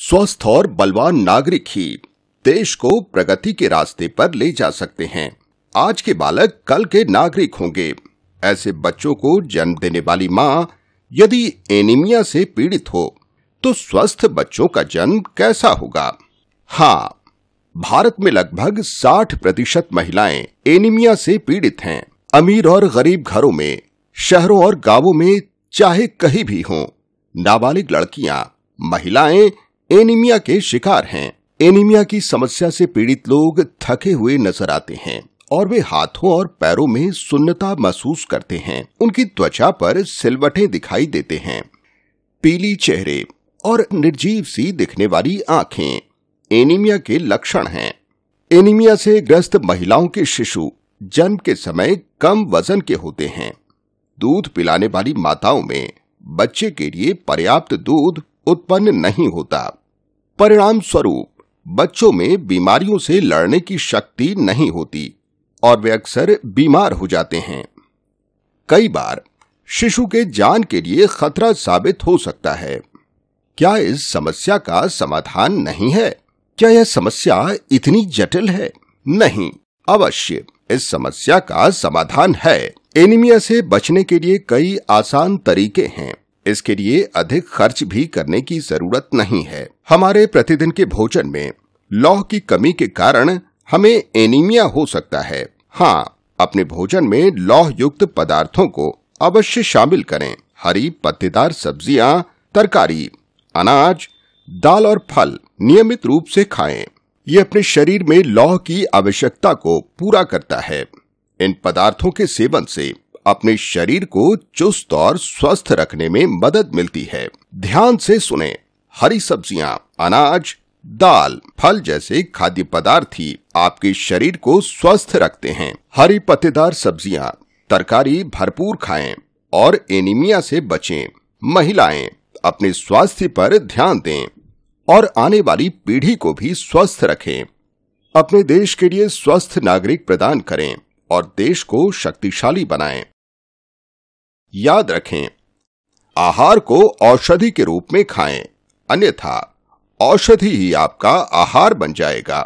स्वस्थ और बलवान नागरिक ही देश को प्रगति के रास्ते पर ले जा सकते हैं आज के बालक कल के नागरिक होंगे ऐसे बच्चों को जन्म देने वाली माँ यदि एनीमिया से पीड़ित हो तो स्वस्थ बच्चों का जन्म कैसा होगा हाँ भारत में लगभग 60 प्रतिशत महिलाएं एनीमिया से पीड़ित हैं अमीर और गरीब घरों में शहरों और गांवों में चाहे कहीं भी हों नाबालिग लड़कियां महिलाएं एनीमिया के शिकार हैं एनीमिया की समस्या से पीड़ित लोग थके हुए नजर आते हैं और वे हाथों और पैरों में सुन्नता महसूस करते हैं उनकी त्वचा पर सिलवटें दिखाई देते हैं पीली चेहरे और निर्जीव सी दिखने वाली आंखें एनीमिया के लक्षण हैं एनीमिया से ग्रस्त महिलाओं के शिशु जन्म के समय कम वजन के होते हैं दूध पिलाने वाली माताओं में बच्चे के लिए पर्याप्त दूध उत्पन्न नहीं होता परिणाम स्वरूप बच्चों में बीमारियों से लड़ने की शक्ति नहीं होती और वे अक्सर बीमार हो जाते हैं कई बार शिशु के जान के लिए खतरा साबित हो सकता है क्या इस समस्या का समाधान नहीं है क्या यह समस्या इतनी जटिल है नहीं अवश्य इस समस्या का समाधान है एनीमिया से बचने के लिए कई आसान तरीके हैं इसके लिए अधिक खर्च भी करने की जरूरत नहीं है हमारे प्रतिदिन के भोजन में लौह की कमी के कारण हमें एनीमिया हो सकता है हाँ अपने भोजन में लौह युक्त पदार्थों को अवश्य शामिल करें हरी पत्तेदार सब्जियां तरकारी अनाज दाल और फल नियमित रूप से खाएं। ये अपने शरीर में लौह की आवश्यकता को पूरा करता है इन पदार्थों के सेवन से अपने शरीर को चुस्त और स्वस्थ रखने में मदद मिलती है ध्यान से सुने हरी सब्जियां अनाज दाल फल जैसे खाद्य पदार्थ ही आपके शरीर को स्वस्थ रखते हैं हरी पत्तेदार सब्जियां तरकारी भरपूर खाएं और एनीमिया से बचें महिलाएं अपने स्वास्थ्य पर ध्यान दें और आने वाली पीढ़ी को भी स्वस्थ रखें अपने देश के लिए स्वस्थ नागरिक प्रदान करें और देश को शक्तिशाली बनाएं। याद रखें आहार को औषधि के रूप में खाएं, अन्यथा औषधि ही आपका आहार बन जाएगा